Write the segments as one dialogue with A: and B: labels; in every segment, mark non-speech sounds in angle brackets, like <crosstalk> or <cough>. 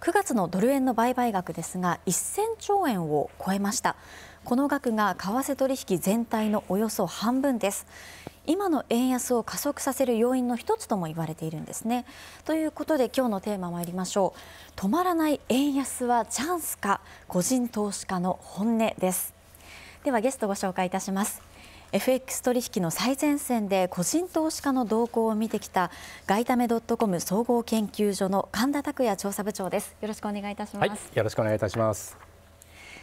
A: 9月のドル円の売買額ですが1000兆円を超えましたこの額が為替取引全体のおよそ半分です今の円安を加速させる要因の一つとも言われているんですねということで今日のテーマ参りましょう止まらない円安はチャンスか個人投資家の本音ですではゲストをご紹介いたします FX 取引の最前線で個人投資家の動向を見てきた外為ドットコム総合研究所の神田拓也調査部長です。よろしくお願いいたします。はい、
B: よろしくお願いいたします。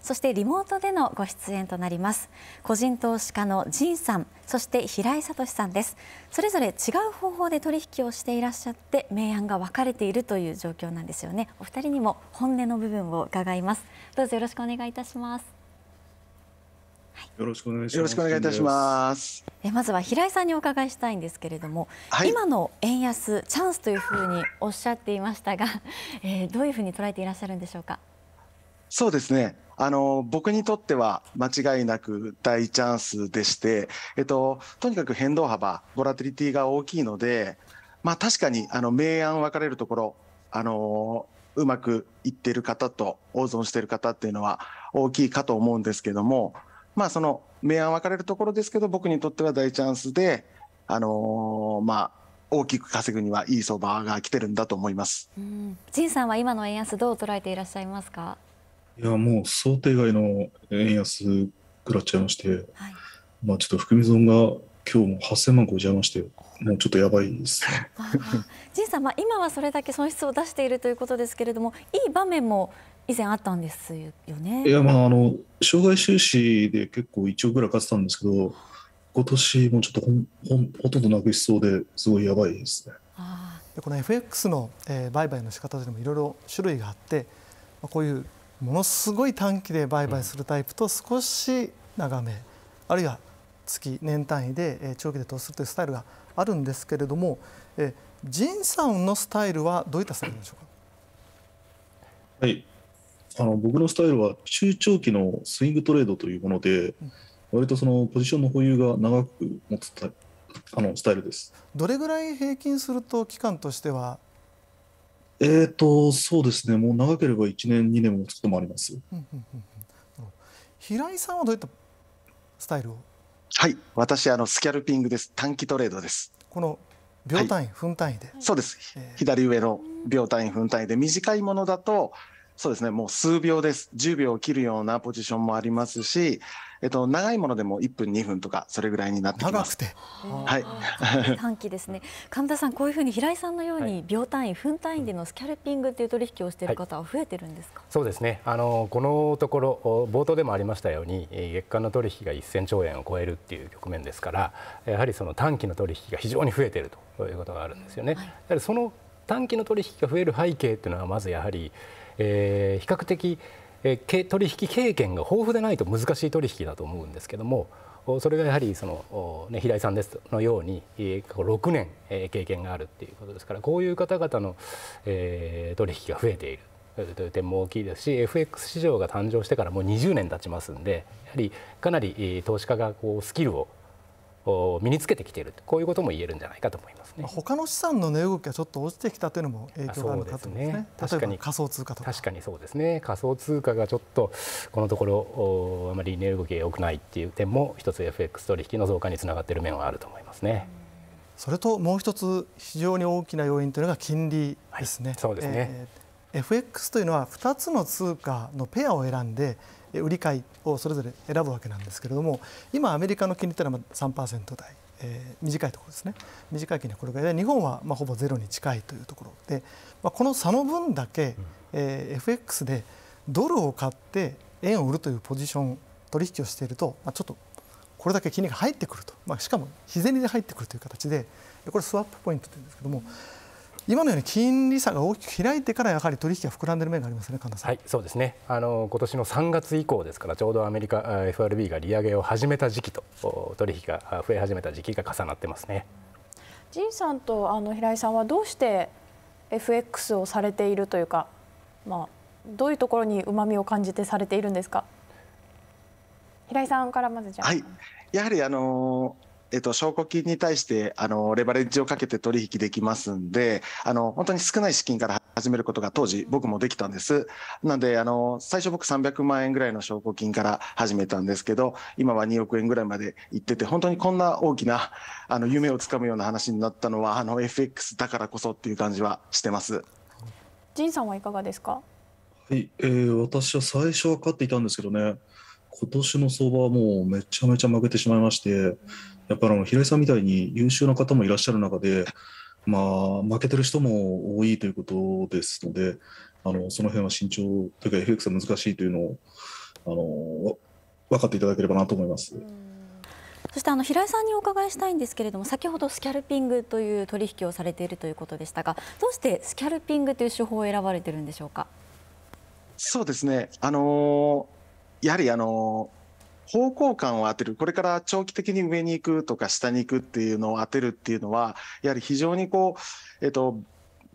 A: そしてリモートでのご出演となります。個人投資家の仁さん、そして平井聡さんです。それぞれ違う方法で取引をしていらっしゃって、明暗が分かれているという状況なんですよね。お二人にも本音の部分を伺います。どうぞよろしくお願いいたします。
C: よろしくお願いします。よろしくお願いいたします。
A: えまずは平井さんにお伺いしたいんですけれども、はい、今の円安チャンスというふうにおっしゃっていましたが、<laughs> えー、どういうふうに捉えていらっしゃるんでしょうか。
C: そうですね。あの僕にとっては間違いなく大チャンスでして、えっととにかく変動幅、ボラティリティが大きいので、まあ確かにあの明暗分かれるところ、あのうまくいっている方と大損している方っていうのは大きいかと思うんですけども、まあ、その明暗分かれるところですけど僕にとっては大チャンスで、あのー、まあ、大きく稼ぐにはいい相場が来てるんだと思います。
A: うん、陳さんは今の円安どう捉えていらっしゃいますか。
D: いやもう想定外の円安食らっちゃいまして、はい、まあちょっと含み損が今日も8000万超えちゃいまして、もうちょっとやばいです
A: 仁 <laughs> さん、まあ今はそれだけ損失を出しているということですけれども、いい場面も以前あったんですよね。いやま
D: ああの障害収支で結構1億ぐらい勝ってたんですけど今年もちょっとほんほんほとんどなくしそうですごいやばいですね。
E: でこの FX の、えー、売買の仕方でもいろいろ種類があって、まあ、こういうものすごい短期で売買するタイプと少し長め、うん、あるいは月年単位で、えー、長期で投資するというスタイルがあるんですけれども、えー、ジンさんのスタイルはどういったスタイルでしょう
D: か。はいあの僕のスタイルは中長期のスイングトレードというもので、割とそのポジションの保有が長く持つあのスタイルです。
E: どれぐらい平均すると期間としては
D: えーとそうです
C: ね、もう長ければ1年、2年もつこともあります、
E: 平井さんはどういったスタイルを
C: はい私あの、スキャルピングです、短期トレードです。この秒単位、はい、分単位でそうです、えー、左上の秒単位、分単位で、短いものだと、そうですね、もう数秒です。10秒を切るようなポジションもありますし、えっと、長いものでも1分、2分とか、それぐらいになってきます。はい。<laughs>
A: 短期ですね。神田さん、こういうふうに平井さんのように、秒単位、分単位でのスキャルピングという取引をしている方は増えてるんですか、はい、
B: そうですね。あの、このところ、冒頭でもありましたように、月間の取引が1000兆円を超えるっていう局面ですから、やはりその短期の取引が非常に増えているということがあるんですよね。はい、やはりその短期の取引が増える背景ていうのは、まずやはり、えー、比較的、えー、取引経験が豊富でないと難しい取引だと思うんですけどもそれがやはりその、ね、平井さんですのように6年経験があるっていうことですからこういう方々の、えー、取引が増えているという点も大きいですし FX 市場が誕生してからもう20年経ちますんでやはりかなり投資家がこうスキルを身につけてきているこういうことも言えるんじゃないかと思い
E: ますね他の資産の値動きがちょっと落ちてきたというのも影響があるかと思いますね、ね、確かに仮想
B: 通貨と確かにそうですね仮想通貨がちょっとこのところあまり値動きが良くないっていう点も一つ FX 取引の増加につながっている面はあると思いますね、それ
E: ともう一つ非常に大きな要因というのが金利ですね、はい、そうですね、えー FX というのは2つの通貨のペアを選んで売り買いをそれぞれ選ぶわけなんですけれども今アメリカの金利というのは3%台、えー、短いところですね短い金利はこれぐらいで日本はまあほぼゼロに近いというところで、まあ、この差の分だけ、えー、FX でドルを買って円を売るというポジション取引をしていると、まあ、ちょっとこれだけ金利が入ってくると、まあ、しかも日銭で入ってくるという形でこれスワップポイントというんですけども。今のように金利差が大きく開いてからやはり取引が膨ら
B: んでる面がありますね、神田さん。はい、そうですね。あの今年の3月以降ですから、ちょうどアメリカ FRB が利上げを始めた時期と取引が増え始めた時期が重なってますね。
A: 仁さんとあの平井さんはどうして FX をされているというか、まあどういうところに旨味を感じてされているんですか。平井さんからまずじゃあ。はい、
C: やはりあのーえっと、証拠金に対して、あの、レバレッジをかけて取引できますんで、あの、本当に少ない資金から始めることが当時僕もできたんです。なんで、あの、最初僕300万円ぐらいの証拠金から始めたんですけど、今は2億円ぐらいまで行ってて、本当にこんな大きな、あの、夢をつかむような話になったのは、あの、FX だからこそっていう感じはしてます。
A: ンさんはいかがですか
D: はい、えー、私は最初は勝っていたんですけどね、今年の相場はもうめちゃめちゃ負けてしまいまして、やっぱり平井さんみたいに優秀な方もいらっしゃる中で、まあ、負けてる人も多いということですので、あのその辺は慎重というか、FX は難しいというのをあの分かっていただければなと思います。
A: そしてあの平井さんにお伺いしたいんですけれども先ほどスキャルピングという取引をされているということでしたがどうしてスキャルピングという手法を選ばれてるんでしょうか
C: そうですねあのーやはりあの方向感を当てるこれから長期的に上に行くとか下に行くっていうのを当てるっていうのはやはり非常にこうえっと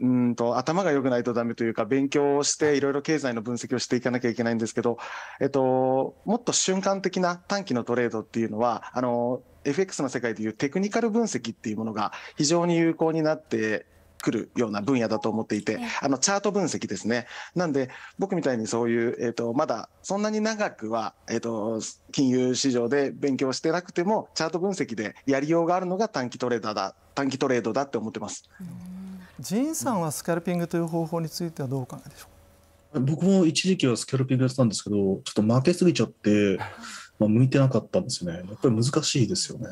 C: うんと頭が良くないとダメというか勉強をしていろいろ経済の分析をしていかなきゃいけないんですけど、えっと、もっと瞬間的な短期のトレードっていうのはあの FX の世界でいうテクニカル分析っていうものが非常に有効になってくるような分野だと思っていて、あのチャート分析ですね。なんで僕みたいにそういうえっ、ー、とまだそんなに長くはえっ、ー、と金融市場で勉強してなくてもチャート分析でやりようがあるのが短期トレーダーだ短期トレードだって思ってます。
E: ジンさんはスキャルピングという方法についてはどうお考えでしょうか。
D: 僕も一時期はスキャルピングやってたんですけど、ちょっと負けすぎちゃって。まあ、向いてなかったんですよねやっぱり難しいですよね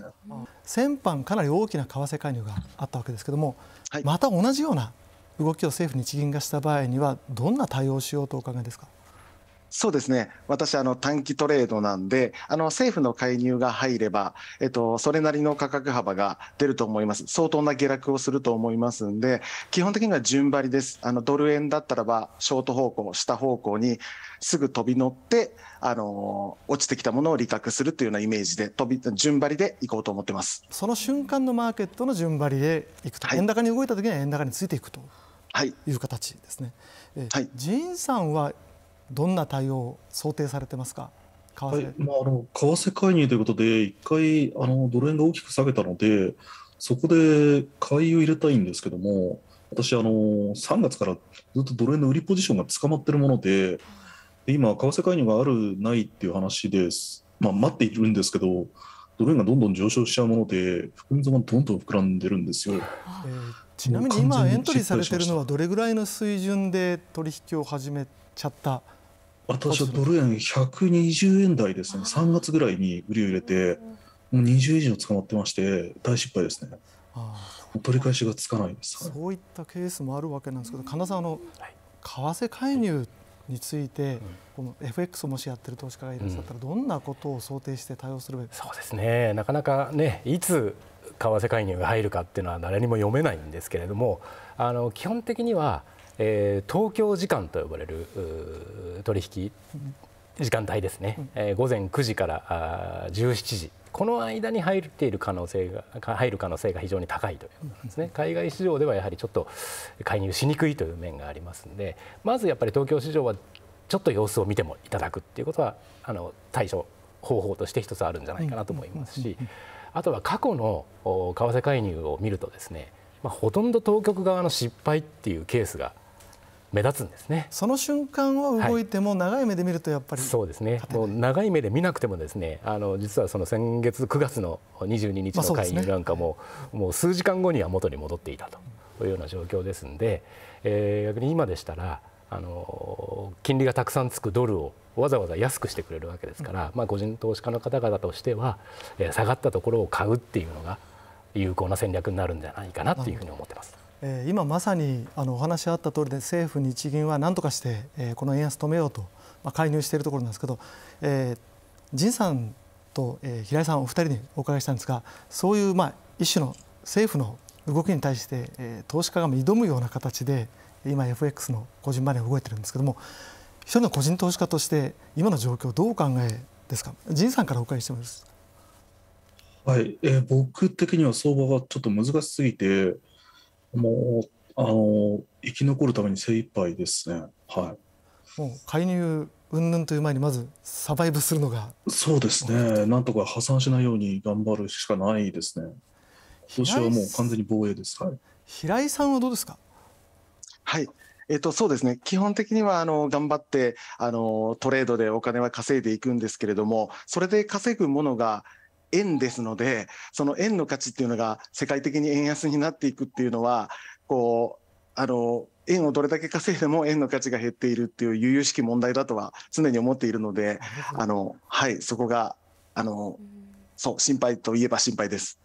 E: 先般かなり大きな為替介入があったわけですけども、はい、また同じような動きを政府日銀がした場合にはどんな対応をしようとお考えですか
C: そうですね私あの短期トレードなんであの政府の介入が入れば、えっと、それなりの価格幅が出ると思います相当な下落をすると思いますんで基本的には順張りですあのドル円だったらばショート方向下方向にすぐ飛び乗ってあの落ちてきたものを利確するというようなイメージで飛び順張りでいこうと思ってます
E: その瞬間のマーケットの順張りでいくと、はい、円高に動いた時には円高についていくという形ですね。はい、ジンさんはどんな対応を想定されてますか為替,、はいまあ、あの
D: 為替介入ということで一回あのドル円が大きく下げたのでそこで買いを入れたいんですけども私あの3月からずっとドル円の売りポジションが捕まってるものでで今為替介入があるないっていう話です、まあ、待っているんですけどドル円がどんどん上昇しちゃうもので含み損がどんどん膨らんでるんですよ。え
E: ちなみに今エントリーされてるのはどれぐらいの水準で取引を始めちゃった
D: 私はドル円120円台ですね、3月ぐらいに売りを入れて、もう20以上捕まってまして、大失敗ですね。取り返しがつかないです、
E: そういったケースもあるわけなんですけど、神田さん、あの、はい、為替介入について、この FX をもしやってる投資家がいらっしゃったら、どんなことを想定して対応するべき、そうで
B: すね、なかなかね、いつ為替介入が入るかっていうのは誰にも読めないんですけれども、あの基本的にはえー、東京時間と呼ばれる取引時間帯ですね、えー、午前9時からあ17時この間に入っている可能性が入る可能性が非常に高いということですね海外市場ではやはりちょっと介入しにくいという面がありますのでまずやっぱり東京市場はちょっと様子を見てもいただくということはあの対処方法として一つあるんじゃないかなと思いますしあとは過去の為替介入を見るとですね、まあ、ほとんど当局側の失敗っていうケースが目立つんですねその瞬間を動いても長い目で見るとやっぱり、はい、そうですねもう長い目で見なくてもですねあの実はその先月9月の22日の会議なんかも、まあうね、もう数時間後には元に戻っていたというような状況ですんで、えー、逆に今でしたらあの金利がたくさんつくドルをわざわざ安くしてくれるわけですから、うん、まあ、個人投資家の方々としては、えー、下がったところを買うっていうのが有効な戦略になるんじゃないかなというふうに思ってます。
E: 今まさにあのお話あった通りで政府日銀は何とかして、えこの円安止めようと、まあ、介入しているところなんですけど、えー、仁さんと、え平井さんお二人にお伺いしたんですがそういう、まあ、一種の政府の動きに対して、え投資家が挑むような形で今 FX の個人マネー動いてるんですけども一人の個人投資家として今の状況どうお考えですか仁さんからお伺いしてもいいです
D: かはい、えー、僕的には相場がちょっと難しすぎてもうあの生き残るために精一杯ですね。は
E: い。もう介入云々という前にまずサバイブするのが
D: そうですね。なんとか破産しないように頑張るしかないですね。今年はもう完全に防衛で
C: す。はい、平井さんはどうですか。はい。えっと、そうですね基本的にはあの頑張ってあのトレードでお金は稼いでいくんですけれどもそれで稼ぐものが円ですのでその円の価値っていうのが世界的に円安になっていくっていうのはこうあの円をどれだけ稼いでも円の価値が減っているっていう悠々しき問題だとは常に思っているのであの、はい、そこがあのそう心配といえば心配です。